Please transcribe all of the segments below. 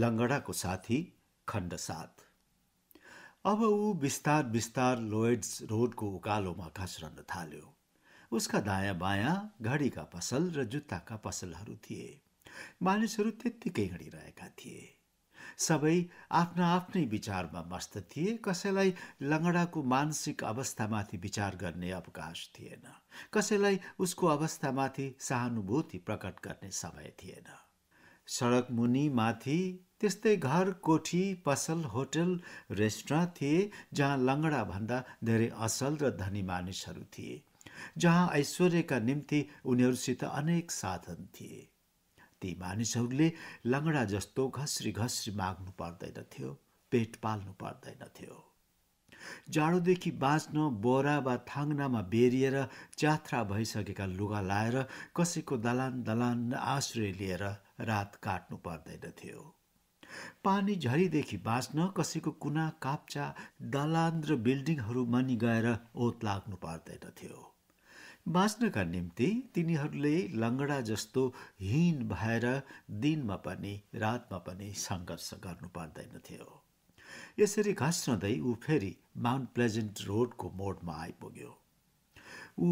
लङ्गडाको साथी खण्ड साथ अब ऊ बिस्तार बिस्तार लोयड्स रोडको उकालोमा खस्रन थाल्यो उसका दायाँ बायाँ घडीका पसल र जुत्ताका पसलहरू थिए मानिसहरू त्यत्तिकै हिँडिरहेका थिए सबै आफ्ना आफ्नै विचारमा मस्त थिए कसैलाई लङ्गडाको मानसिक अवस्थामाथि विचार गर्ने अवकाश थिएन कसैलाई उसको अवस्थामाथि सहानुभूति प्रकट गर्ने समय थिएन सडक मुनि माथि त्यस्तै घर कोठी पसल होटल रेस्टुराँ थिए जहाँ भन्दा धेरै असल र धनी मानिसहरू थिए जहाँ ऐश्वर्यका निम्ति उनीहरूसित अनेक साधन थिए ती मानिसहरूले लङ्गडा जस्तो घस्री घस्री माग्नु पर्दैनथ्यो पेट पाल्नु पर्दैनथ्यो जाडोदेखि बाँच्न बोरा वा थाङ्नामा बेरिएर जात्रा भइसकेका लुगा लाएर कसैको दलान दलान आश्रय लिएर रात काट्नु पर्दैन थियो पानी झरीदेखि बाँच्न कसैको कुना काप्चा दलान र बिल्डिङहरू मनि गएर ओत लाग्नु पर्दैन थियो बाँच्नका निम्ति तिनीहरूले लङ्गडा जस्तो हिन भएर दिनमा पनि रातमा पनि सङ्घर्ष गर्नु पर्दैन थियो यसरी घस्रँदै ऊ फेरि माउन्ट प्लेजेन्ट रोडको मोडमा आइपुग्यो ऊ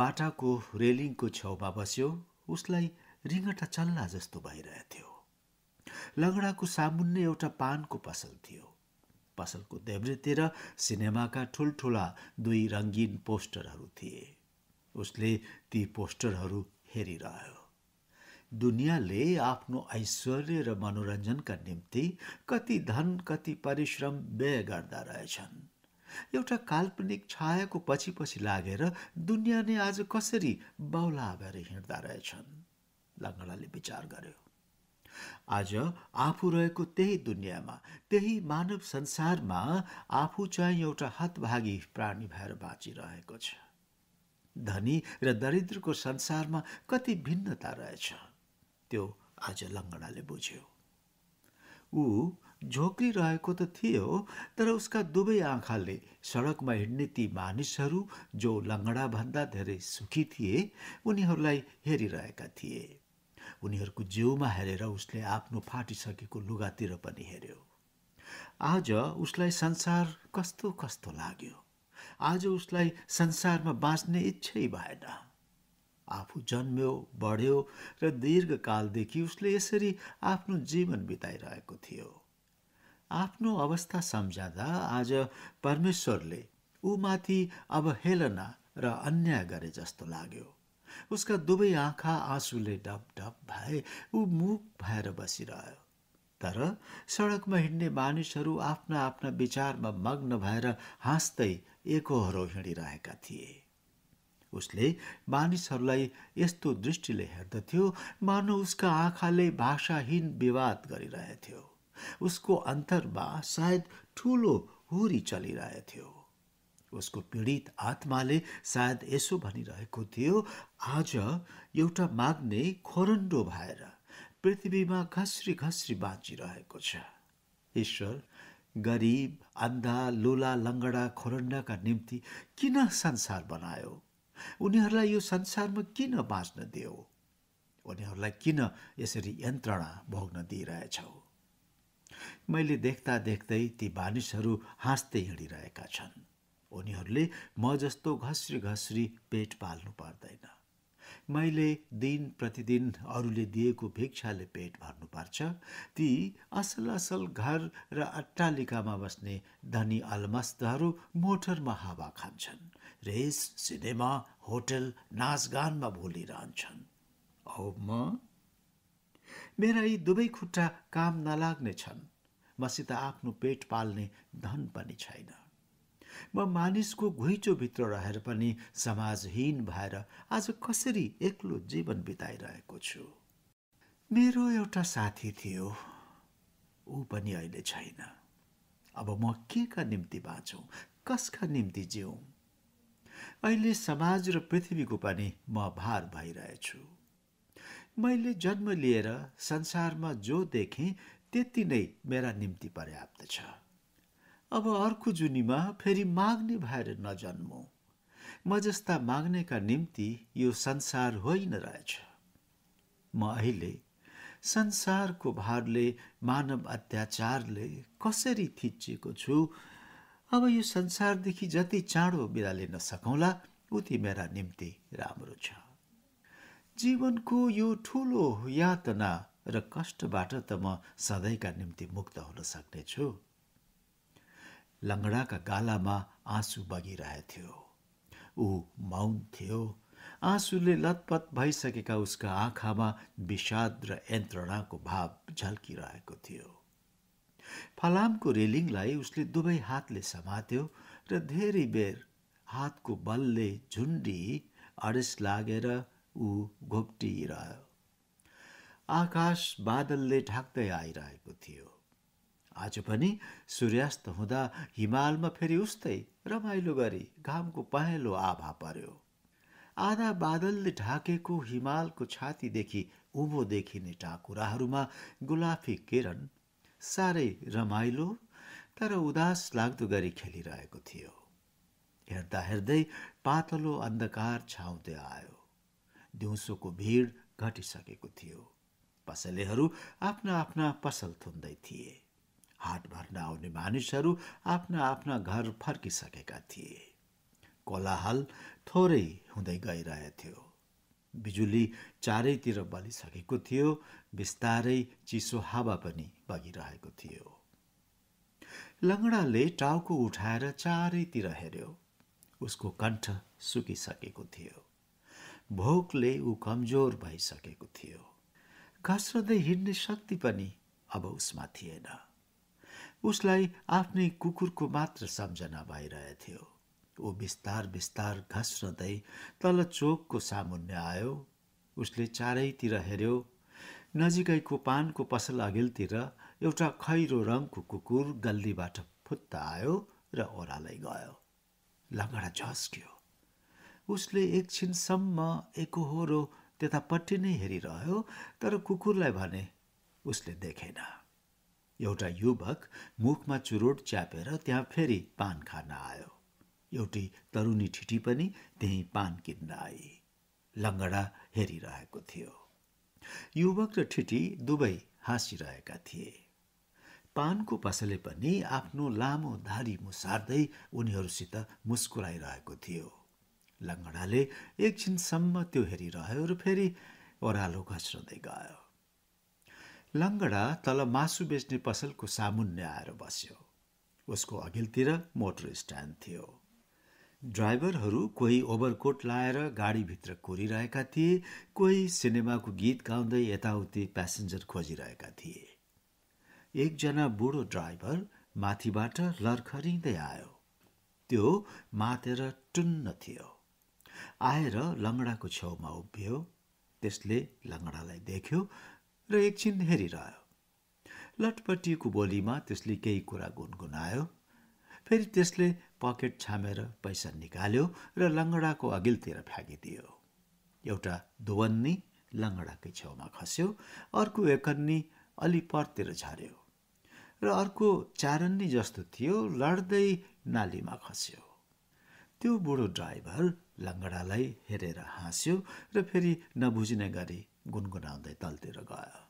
बाटाको रेलिङको छेउमा बस्यो उसलाई रिङटा चल्ला जस्तो भइरहेथ्यो लङ्गडाको सामुन्ने एउटा पानको पसल थियो पसलको देब्रेतिर सिनेमाका ठुल्ठुला दुई रङ्गीन पोस्टरहरू थिए उसले ती पोस्टरहरू हेरिरह्यो दुनियाँले आफ्नो ऐश्वर्य र मनोरञ्जनका निम्ति कति धन कति परिश्रम व्यय गर्दा रहेछन् एउटा काल्पनिक छायाको पछि पछि लागेर दुनियाँ नै आज कसरी बाउला भएर हिँड्दा रहेछन् लङ्गडाले विचार गर्यो आज आफू रहेको त्यही दुनियाँमा त्यही मानव संसारमा आफू चाहिँ एउटा हतभागी प्राणी भएर बाँचिरहेको छ धनी र दरिद्रको संसारमा कति भिन्नता रहेछ त्यो आज लङ्गडाले बुझ्यो ऊ झोक्रिरहेको त थियो तर उसका दुवै आँखाले सडकमा हिँड्ने ती मानिसहरू जो लङ्गडाभन्दा धेरै सुखी थिए उनीहरूलाई हेरिरहेका थिए उनीहरूको जिउमा हेरेर उसले आफ्नो फाटिसकेको लुगातिर पनि हेऱ्यो आज उसलाई संसार कस्तो कस्तो लाग्यो आज उसलाई संसारमा बाँच्ने इच्छै भएन आफू जन्म्यो बढ्यो र दीर्घकालदेखि उसले यसरी आफ्नो जीवन बिताइरहेको थियो आफ्नो अवस्था सम्झाँदा आज परमेश्वरले ऊमाथि हेलना र अन्याय गरे जस्तो लाग्यो उसका दुवै आँखा आँसुले डप डप भए ऊ मुख भएर बसिरह्यो तर सडकमा हिँड्ने मानिसहरू आफ्ना आफ्ना विचारमा मग्न भएर हाँस्दै एकहोरो हिँडिरहेका थिए उसले मानिसहरूलाई यस्तो दृष्टिले हेर्दथ्यो मानव उसका आँखाले भाषाहीन विवाद गरिरहेथ्यो उसको अन्तरमा सायद ठुलो हुरी चलिरहेथ्यो उसको पीडित आत्माले सायद यसो भनिरहेको थियो आज एउटा माग्ने खोरन्डो भएर पृथ्वीमा घस्री घस्री बाँचिरहेको छ ईश्वर गरिब अन्धा लुला लङ्गडा खोरन्डाका निम्ति किन संसार बनायो उनीहरूलाई यो संसारमा किन बाँच्न दियो उनीहरूलाई किन यसरी यन्त्रणा भोग्न दिइरहेछौ मैले देख्दा देख्दै ती मानिसहरू हाँस्दै हिँडिरहेका छन् उनीहरूले म जस्तो घस्री घस्री पेट पाल्नु पर्दैन मैले दिन प्रतिदिन अरूले दिएको भिक्षाले पेट भर्नुपर्छ ती असल असल घर र अट्टालिकामा बस्ने धनी अलमस्तहरू मोटरमा हावा खान्छन् रेस सिनेमा होटल नाचगानमा भोलिरहन्छन् औ म मेरा यी दुवै खुट्टा काम नलाग्ने छन् मसित आफ्नो पेट पाल्ने धन पनि छैन म मानिसको घुइँचोभित्र रहेर पनि समाजहीन भएर आज कसरी एक्लो जीवन बिताइरहेको छु मेरो एउटा साथी थियो ऊ पनि अहिले छैन अब म के का निम्ति बाँचौँ कसका निम्ति जिउँ अहिले समाज र पृथ्वीको पनि म भार भइरहेछु मैले जन्म लिएर संसारमा जो देखेँ त्यति नै मेरा निम्ति पर्याप्त छ अब अर्को जुनीमा फेरि माग्ने भएर नजन्मौँ म जस्ता माग्नेका निम्ति यो संसार होइन रहेछ म अहिले संसारको भारले मानव अत्याचारले कसरी थिचिएको छु अब यो संसारदेखि जति चाँडो बिदा लिन सकौँला उति मेरा निम्ति राम्रो छ जीवनको यो ठुलो यातना र कष्टबाट त म सधैँका निम्ति मुक्त हुन सक्नेछु लङ्गडाका गालामा आँसु बगिरहेथ्यो ऊ मौन थियो आँसुले लतपत भइसकेका उसका आँखामा विषाद र यन्त्रणाको भाव झल्किरहेको थियो फलामको रेलिङलाई उसले दुवै हातले समात्यो र धेरै बेर हातको बलले झुन्डी अडेस लागेर ऊ घोप्टिरह्यो आकाश बादलले ढाक्दै आइरहेको थियो आज पनि सूर्यास्त हुँदा हिमालमा फेरि उस्तै रमाइलो गरी घामको पहेँलो आभा पर्यो आधा बादलले ढाकेको हिमालको छातीदेखि उभो देखिने टाकुराहरूमा गुलाफी किरण साह्रै रमाइलो तर उदास लाग्दो गरी खेलिरहेको थियो हेर्दा हेर्दै पातलो अन्धकार छाउँदै आयो दिउँसोको भिड घटिसकेको थियो पसलेहरू आफ्ना आफ्ना पसल थुन्दै थिए हाट भर्न आउने मानिसहरू आफ्ना आफ्ना घर फर्किसकेका थिए कोलाहल थोरै हुँदै थियो बिजुली चारैतिर बलिसकेको थियो बिस्तारै चिसो हावा पनि बगिरहेको थियो लङ्गडाले टाउको उठाएर चारैतिर हेऱ्यो उसको कण्ठ सुकिसकेको थियो भोकले ऊ कमजोर भइसकेको थियो कसरतै हिँड्ने शक्ति पनि अब उसमा थिएन उसलाई आफ्नै कुकुरको मात्र सम्झना भइरहेथ्यो ऊ बिस्तार बिस्तार घस्रँदै तल चोकको सामुन्ने आयो उसले चारैतिर हेऱ्यो नजिकैको पानको पसल अघिल्तिर एउटा खैरो रङको कुकुर गल्लीबाट फुत्ता आयो र ओह्रालै गयो लङ्गडा झस्क्यो उसले एकछिनसम्म एकहोरो त्यतापट्टि नै हेरिरह्यो तर कुकुरलाई भने उसले देखेन एउटा युवक मुखमा चुरोट च्यापेर त्यहाँ फेरि पान खान आयो एउटी तरुनी ठिटी पनि त्यही पान किन्न आई लङ्गडा हेरिरहेको थियो युवक र ठिटी दुवै हाँसिरहेका थिए पानको पसले पनि आफ्नो लामो धारी मुसार्दै उनीहरूसित मुस्कुराइरहेको थियो लङ्गडाले एकछिनसम्म त्यो हेरिरह्यो र फेरि ओह्रालो घस्रँदै गयो लङ्गडा तल मासु बेच्ने पसलको सामुन्ने आएर बस्यो उसको अघिल्तिर मोटर स्ट्यान्ड थियो ड्राइभरहरू कोही ओभरकोट लाएर गाडीभित्र कोरिरहेका थिए कोही सिनेमाको गीत गाउँदै यताउति प्यासेन्जर खोजिरहेका थिए एकजना बुढो ड्राइभर माथिबाट लर्खरिँदै आयो त्यो मातेर टुन्न थियो आएर लङ्गडाको छेउमा उभियो त्यसले लङ्गडालाई देख्यो र एकछिन हेरिरह्यो लटपटिएको बोलीमा त्यसले केही कुरा गुनगुनायो फेरि त्यसले पकेट छामेर पैसा निकाल्यो र लङ्गडाको अघिल्तिर फ्याँकिदियो एउटा दुवन्नी लङ्गडाकै छेउमा खस्यो अर्को एकन्नी अलि परतिर झऱ्यो र अर्को चारन्नी जस्तो थियो लड्दै नालीमा खस्यो त्यो बुढो ड्राइभर लङ्गडालाई हेरेर हाँस्यो र फेरि नबुझ्ने गरी गुनगुनाउँदै तलतिर गयो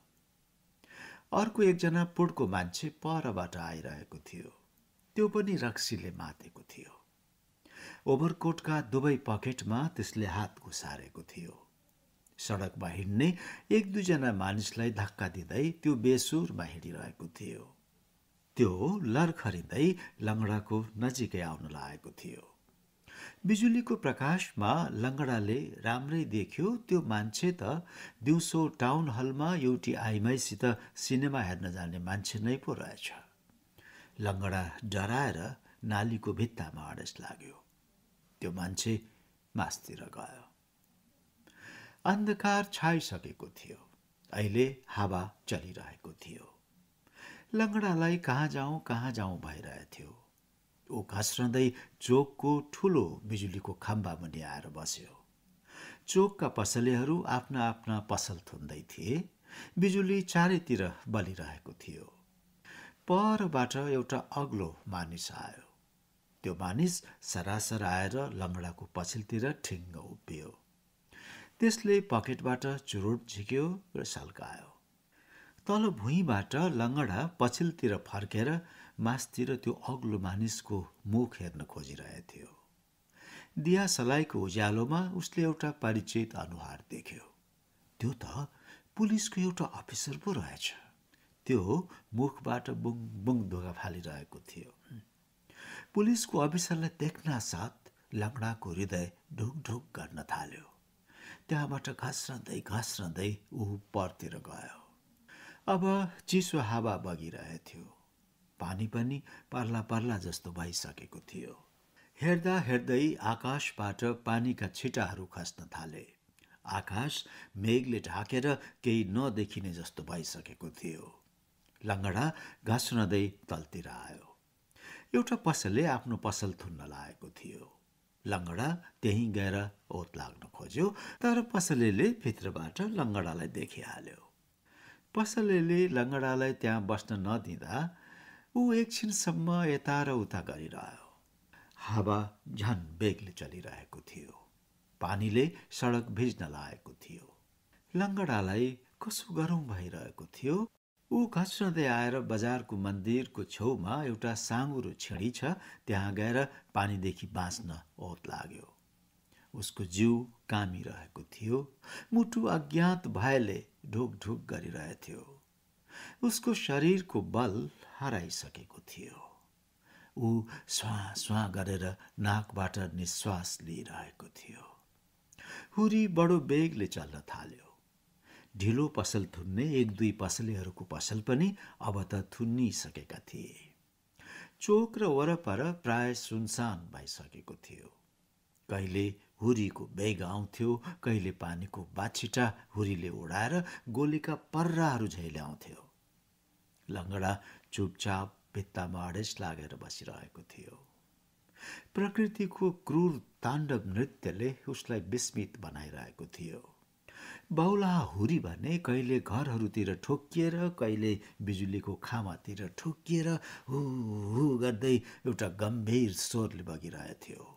अर्को एकजना पुडको मान्छे परबाट आइरहेको थियो त्यो पनि रक्सीले मातेको थियो ओभरकोटका दुवै पकेटमा त्यसले हात घुसारेको थियो सडकमा हिँड्ने एक दुईजना मानिसलाई धक्का दिँदै त्यो बेसुरमा हिँडिरहेको थियो त्यो लरखरिँदै लङ्गडाको नजिकै आउन लागेको थियो बिजुलीको प्रकाशमा लङ्गडाले राम्रै देख्यो त्यो मान्छे त दिउँसो टाउन हलमा एउटी आइमाईसित सिनेमा हेर्न जाने मान्छे नै पो रहेछ लङ्गडा डराएर नालीको भित्तामा अडेस लाग्यो त्यो मान्छे मासतिर गयो अन्धकार छाइसकेको थियो अहिले हावा चलिरहेको थियो लङ्गडालाई कहाँ जाउँ कहाँ जाउँ भइरहेको थियो ऊ घस्रँदै चोकको ठुलो बिजुलीको खम्बा मुनि आएर बस्यो चोकका पसलेहरू आफ्ना आफ्ना पसल थुन्दै थिए बिजुली चारैतिर बलिरहेको थियो परबाट एउटा अग्लो मानिस आयो त्यो मानिस सरासर आएर लङ्गडाको पछिल्तिर ठिङ्ग उभियो त्यसले पकेटबाट चुरोट झिक्यो र सल्कायो तल भुइँबाट लङ्गडा पछिल्तिर फर्केर मासतिर त्यो अग्लो मानिसको मुख हेर्न खोजिरहेथ्यो दिया सलाईको उज्यालोमा उसले एउटा परिचित अनुहार देख्यो त्यो त पुलिसको एउटा अफिसर पो रहेछ त्यो मुखबाट बुङ बुङ धोका फालिरहेको थियो पुलिसको अफिसरलाई देख्न साथ लङ्गडाको हृदय ढुकढुक गर्न थाल्यो त्यहाँबाट घस्रँदै घस्रँदै ऊ परतिर गयो अब चिसो हावा बगिरहेथ्यो पानी पनि पर्ला पर्ला जस्तो भइसकेको थियो हेर्दा हेर्दै आकाशबाट पानीका छिटाहरू खस्न थाले आकाश मेघले ढाकेर केही नदेखिने जस्तो भइसकेको थियो लङ्गडा घाँसुनदै तलतिर आयो एउटा पसलले आफ्नो पसल थुन्न लागेको थियो लङ्गडा त्यहीँ गएर ओत लाग्न खोज्यो तर पसलेले भित्रबाट लङ्गडालाई देखिहाल्यो पसलेले लङ्गडालाई त्यहाँ बस्न नदिँदा ऊ एकछिनसम्म यता र उता गरिरह्यो हावा झन् बेगले चलिरहेको थियो पानीले सडक भिज्न लागेको थियो लङ्गडालाई कसो गरौँ भइरहेको थियो ऊ घच्सँदै आएर बजारको मन्दिरको छेउमा एउटा साँगुरो छेडी छ त्यहाँ गएर पानीदेखि बाँच्न ओत लाग्यो उसको जिउ कामी रहेको थियो मुटु अज्ञात भएले ढुकढुक गरिरहेथ्यो उसको शरीरको बल हराइसकेको थियो ऊ स्वा स्वा गरेर नाकबाट निश्वास लिइरहेको थियो हुरी बडो बेगले चल्न थाल्यो ढिलो पसल थुन्ने एक दुई पसलेहरूको पसल पनि अब त थुन्निसकेका थिए चोक र वरपर प्राय सुनसान भइसकेको थियो कहिले हुरीको बेग आउँथ्यो कहिले पानीको बाछिटा हुरीले उडाएर गोलीका पर्राहरू झैल्याउँथ्यो लङ्गडा चुपचाप भित्तामा अडेस लागेर बसिरहेको थियो प्रकृतिको क्रूर ताण्डव नृत्यले उसलाई विस्मित बनाइरहेको थियो बाहुला हुरी भने कहिले घरहरूतिर ठोकिएर कहिले बिजुलीको खामातिर ठोकिएर हु हु गर्दै एउटा गम्भीर स्वरले बगिरहेथ्यो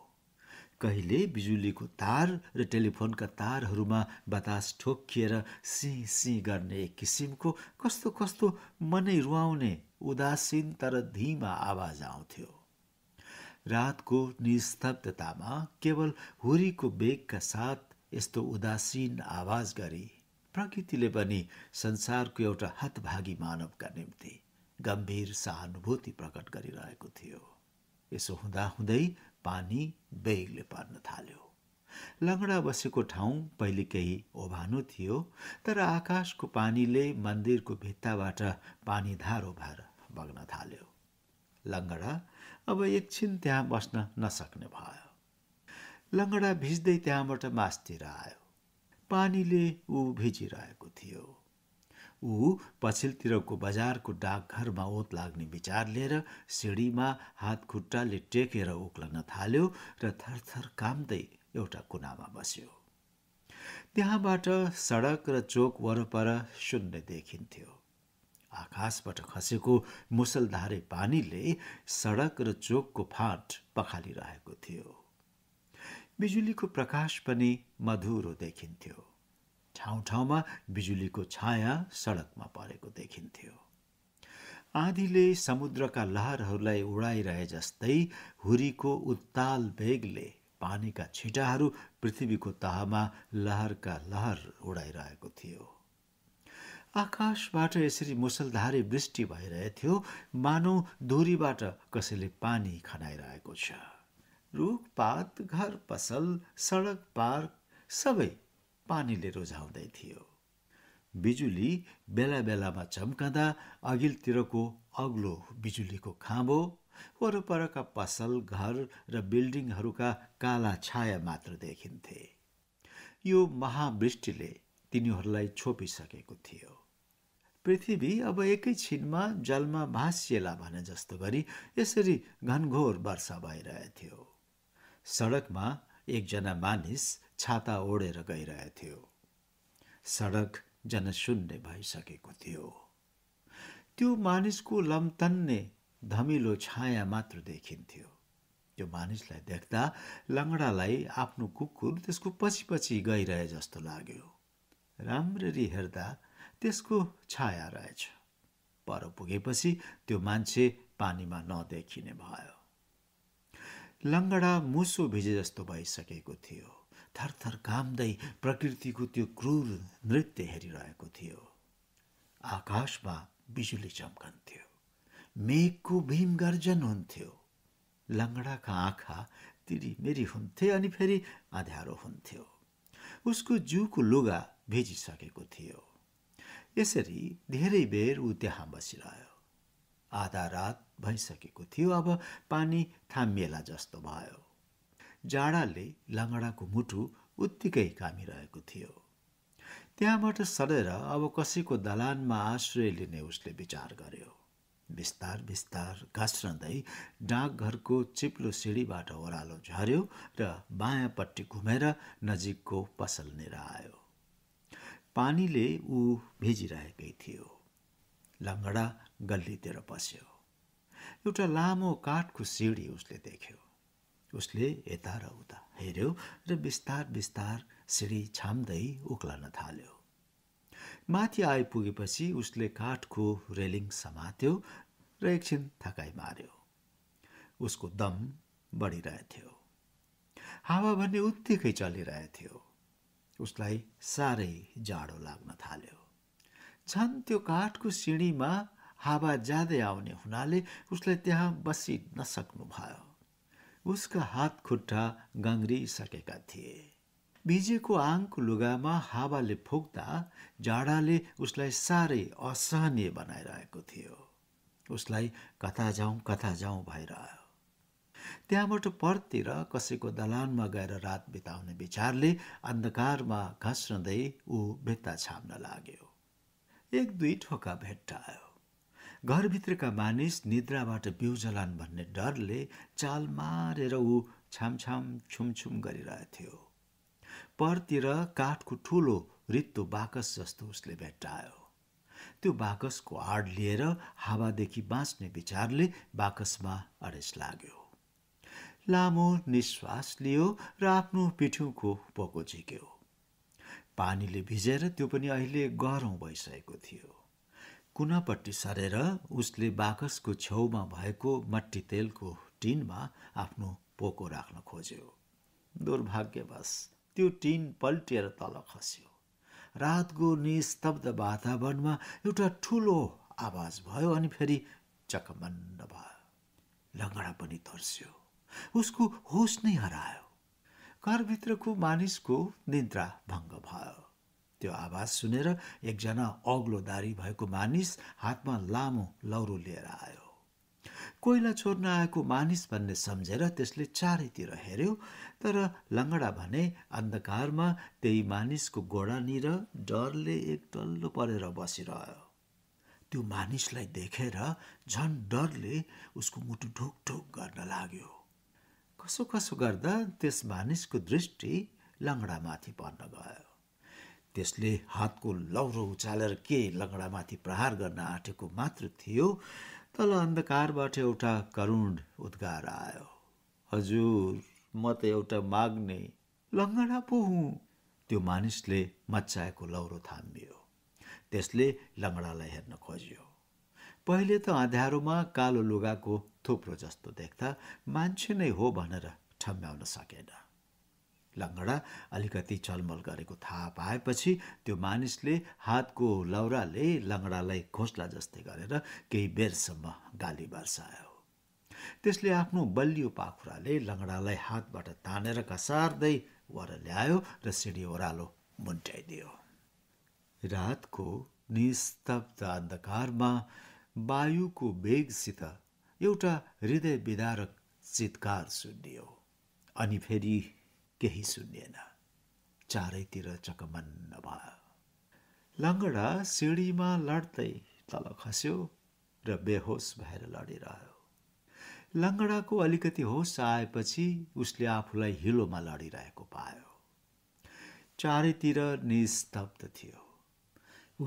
कहिले बिजुलीको तार र टेलिफोनका तारहरूमा बतास ठोक्किएर सिँ सिँ गर्ने एक किसिमको कस्तो कस्तो मनै रुवाउने उदासीन तर धीमा आवाज आउँथ्यो रातको निस्तब्धतामा केवल हुरीको बेगका साथ यस्तो उदासीन आवाज गरी प्रकृतिले पनि संसारको एउटा हतभागी मानवका निम्ति गम्भीर सहानुभूति प्रकट गरिरहेको थियो यसो हुँदाहुँदै पानी बेगले पर्न थाल्यो लङ्गडा बसेको ठाउँ पहिले केही ओभानो थियो तर आकाशको पानीले मन्दिरको भित्ताबाट पानी धारो भएर बग्न थाल्यो लङ्गडा अब एकछिन त्यहाँ बस्न नसक्ने भयो लङ्गडा भिज्दै त्यहाँबाट मासतिर आयो पानीले ऊ भिजिरहेको थियो ऊ पछिल्तिरको बजारको डाकघरमा ओत लाग्ने विचार लिएर सिँढीमा हात खुट्टाले टेकेर उक्लन थाल्यो र थरथर काम्दै एउटा कुनामा बस्यो त्यहाँबाट सडक र चोक वरपर शून्य देखिन्थ्यो आकाशबाट खसेको मुसलधारे पानीले सडक र चोकको फाँट पखालिरहेको थियो बिजुलीको प्रकाश पनि मधुरो देखिन्थ्यो ठाउँ ठाउँमा बिजुलीको छाया सडकमा परेको देखिन्थ्यो आँधीले समुद्रका लहरहरूलाई उडाइरहे जस्तै हुरीको उत्ताल वेगले पानीका छिटाहरू पृथ्वीको तहमा लहरका लहर उडाइरहेको थियो आकाशबाट यसरी मुसलधारे वृष्टि भइरहेथ्यो मानौ धुरीबाट कसैले पानी खनाइरहेको छ रुखपात घर पसल सडक पार्क सबै पानीले रोझाउँदै थियो बिजुली बेला बेलामा चम्कँदा अघिल्तिरको अग्लो बिजुलीको खाँबो वरपरका पसल घर र बिल्डिङहरूका काला छाया मात्र देखिन्थे यो महावृष्टिले तिनीहरूलाई छोपिसकेको थियो पृथ्वी अब एकैछिनमा जलमा भाँसिएला भने जस्तो गरी यसरी घनघोर वर्षा भइरहेथ्यो सडकमा एकजना मानिस छाता ओढेर गइरहेको थियो सडक जनशून्य भइसकेको थियो त्यो मानिसको लम्तन्ने धमिलो छाया मात्र देखिन्थ्यो त्यो मानिसलाई देख्दा लङ्गडालाई आफ्नो कुकुर त्यसको पछि पछि गइरहे जस्तो लाग्यो राम्ररी हेर्दा त्यसको छाया रहेछ पर पुगेपछि त्यो मान्छे पानीमा नदेखिने भयो लङ्गडा मुसो भिजे जस्तो भइसकेको थियो थरथर कामदै प्रकृतिको त्यो क्रूर नृत्य हेरिरहेको थियो आकाशमा बिजुली चम्कन्थ्यो मेघको भीम गर्जन हुन्थ्यो लङ्गडाका आँखा तिरी मेरी हुन्थे अनि फेरि अँध्यारो हुन्थ्यो उसको जिउको लुगा भिजिसकेको थियो यसरी धेरै बेर ऊ त्यहाँ बसिरह्यो आधा रात भइसकेको थियो अब पानी थामिएला जस्तो भयो जाडाले लङ्गडाको मुटु उत्तिकै कामिरहेको थियो त्यहाँबाट सरेर अब कसैको दलानमा आश्रय लिने उसले विचार गर्यो बिस्तार बिस्तार घस्रँदै डाकघरको चिप्लो सिँढीबाट ओह्रालो झर्यो र बायाँपट्टि घुमेर नजिकको पसल निर आयो पानीले ऊ भिजिरहेकै थियो लङ्गडा गल्लीतिर पस्यो एउटा लामो काठको सिँढी उसले देख्यो उसले यता र उता हेऱ्यो र बिस्तार बिस्तार सिँढी छाम्दै उक्लन थाल्यो माथि आइपुगेपछि उसले काठको रेलिङ समात्यो र एकछिन थकाइ मार्यो उसको दम बढिरहेथ्यो हावा भन्ने उत्तिकै चलिरहेथ्यो उसलाई साह्रै जाडो लाग्न थाल्यो झन् त्यो काठको सिँढीमा हावा ज्यादै आउने हुनाले उसले त्यहाँ नसक्नु भयो उसका हात खुट्टा गाङ्रिसकेका थिए भिजेको आङको लुगामा हावाले फुक्दा जाडाले उसलाई साह्रै असहनीय बनाइरहेको थियो उसलाई कता जाउँ कता जाउँ भइरह्यो त्यहाँबाट परतिर कसैको दलानमा गएर रात बिताउने विचारले अन्धकारमा घस्रँदै ऊ भित्ता छाम्न लाग्यो एक दुई ठोका भेट्टायो घरभित्रका मानिस निद्राबाट बिउजलान् भन्ने डरले चाल मारेर ऊ छामछाम छुमछुम गरिरहेथ्यो परतिर काठको ठुलो रित्तो बाकस जस्तो उसले भेट्टायो त्यो बाकसको आड लिएर हावादेखि बाँच्ने विचारले बाकसमा अडेस लाग्यो लामो निश्वास लियो र आफ्नो पिठ्युको पोको झिक्यो पानीले भिजेर त्यो पनि अहिले गह्रौँ भइसकेको थियो कुनापट्टि सरेर उसले बाकसको छेउमा भएको मट्टी तेलको टिनमा आफ्नो पोको राख्न खोज्यो दुर्भाग्यवश त्यो टिन पल्टिएर तल खस्यो रातको निस्तब्ध वातावरणमा एउटा ठुलो आवाज भयो अनि फेरि चकमन्न भयो लङ्गडा पनि तर्स्यो उसको होस नै हरायो घरभित्रको मानिसको निद्रा भङ्ग भयो त्यो आवाज सुनेर एकजना अग्लो दारी भएको मानिस हातमा लामो लौरो लिएर आयो कोइला छोड्न आएको मानिस भन्ने सम्झेर त्यसले चारैतिर हेऱ्यो तर लङ्गडा भने अन्धकारमा त्यही मानिसको गोडानिर डरले एक डल्लो परेर बसिरह्यो त्यो मानिसलाई देखेर झन् डरले उसको मुटु ढुकढुक गर्न लाग्यो कसो कसो गर्दा त्यस मानिसको दृष्टि लङ्गडामाथि पर्न गयो त्यसले हातको लौरो उचालेर के लङ्गडामाथि प्रहार गर्न आँटेको मात्र थियो तल अन्धकारबाट एउटा करुण उद्गार आयो हजुर म त एउटा माग्ने लङ्गडा पो हुँ त्यो मानिसले मच्चाएको लौरो थाम्बियो त्यसले लङ्गडालाई हेर्न खोज्यो पहिले त अँध्यारोमा कालो लुगाको थुप्रो जस्तो देख्दा मान्छे नै हो भनेर ठम्ब्याउन सकेन लङ्गडा अलिकति चलमल गरेको थाहा पाएपछि त्यो मानिसले हातको लौराले लङ्गडालाई खोस्ला जस्तै गरेर केही बेरसम्म गाली बर्सायो त्यसले आफ्नो बलियो पाखुराले लङ्गडालाई हातबाट तानेर कसार्दै वर ल्यायो र सिडी ओह्रालो मुन्ट्याइदियो रातको निस्तब्ध अन्धकारमा वायुको वेगसित एउटा हृदय विदारक चितकार सुनियो अनि फेरि केही सुनिएन चारैतिर चकमन्न भयो लङ्गडा सिँढीमा लड्दै तल खस्यो र बेहोस भएर लडिरह्यो लङ्गडाको अलिकति होस आएपछि उसले आफूलाई हिलोमा लडिरहेको पायो चारैतिर निस्तब्ध थियो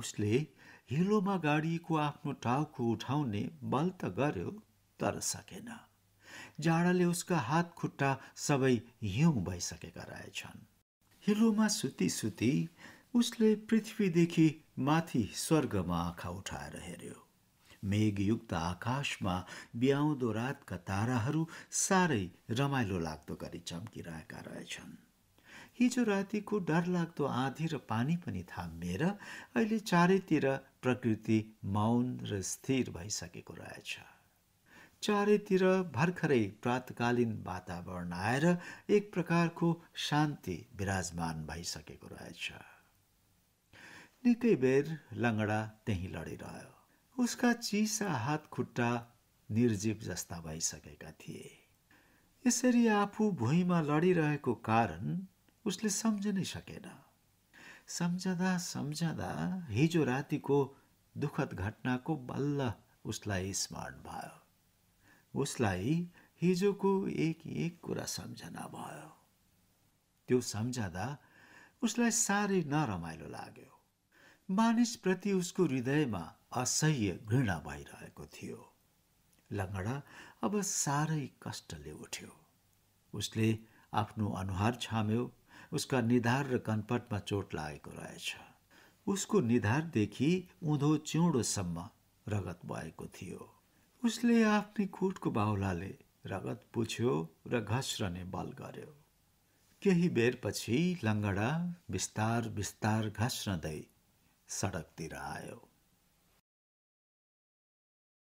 उसले हिलोमा गाडीको आफ्नो टाउको उठाउने बल त गर्यो तर सकेन जाडाले उसका हात खुट्टा सबै हिउँ भइसकेका रहेछन् हिलोमा सुती सुती उसले पृथ्वीदेखि माथि स्वर्गमा आँखा उठाएर हेऱ्यो मेघयुक्त आकाशमा ब्याउँदो रातका ताराहरू साह्रै रमाइलो लाग्दो गरी चम्किरहेका रहेछन् हिजो रातिको डरलाग्दो आँधी र पानी पनि थाम्मिएर अहिले चारैतिर प्रकृति मौन र स्थिर भइसकेको रहेछ चारैतिर भर्खरै प्रातकालीन वातावरण आएर एक प्रकारको शान्ति विराजमान भइसकेको रहेछ निकै बेर लङ्गडा त्यहीँ लडिरह्यो उसका चिसा हात खुट्टा निर्जीव जस्ता भइसकेका थिए यसरी आफू भुइँमा लडिरहेको कारण उसले सम्झनै सकेन सम्झँदा सम्झँदा हिजो रातिको दुःखद घटनाको बल्ल उसलाई स्मरण भयो उसलाई हिजोको एक एक कुरा सम्झना भयो त्यो सम्झँदा उसलाई साह्रै नरमाइलो लाग्यो मानिसप्रति उसको हृदयमा असह्य घृणा भइरहेको थियो लङ्गडा अब साह्रै कष्टले उठ्यो उसले आफ्नो अनुहार छाम्यो उसका निधार र कनपटमा चोट लागेको रहेछ उसको निधारदेखि उँधो चिउँडोसम्म रगत भएको थियो उसले आफ्नै खुटको बाहुलाले रगत पुछ्यो र घस्रने बल गर्यो केही बेरपछि लङ्गडा बिस्तार बिस्तार घस्रँदै सडकतिर आयो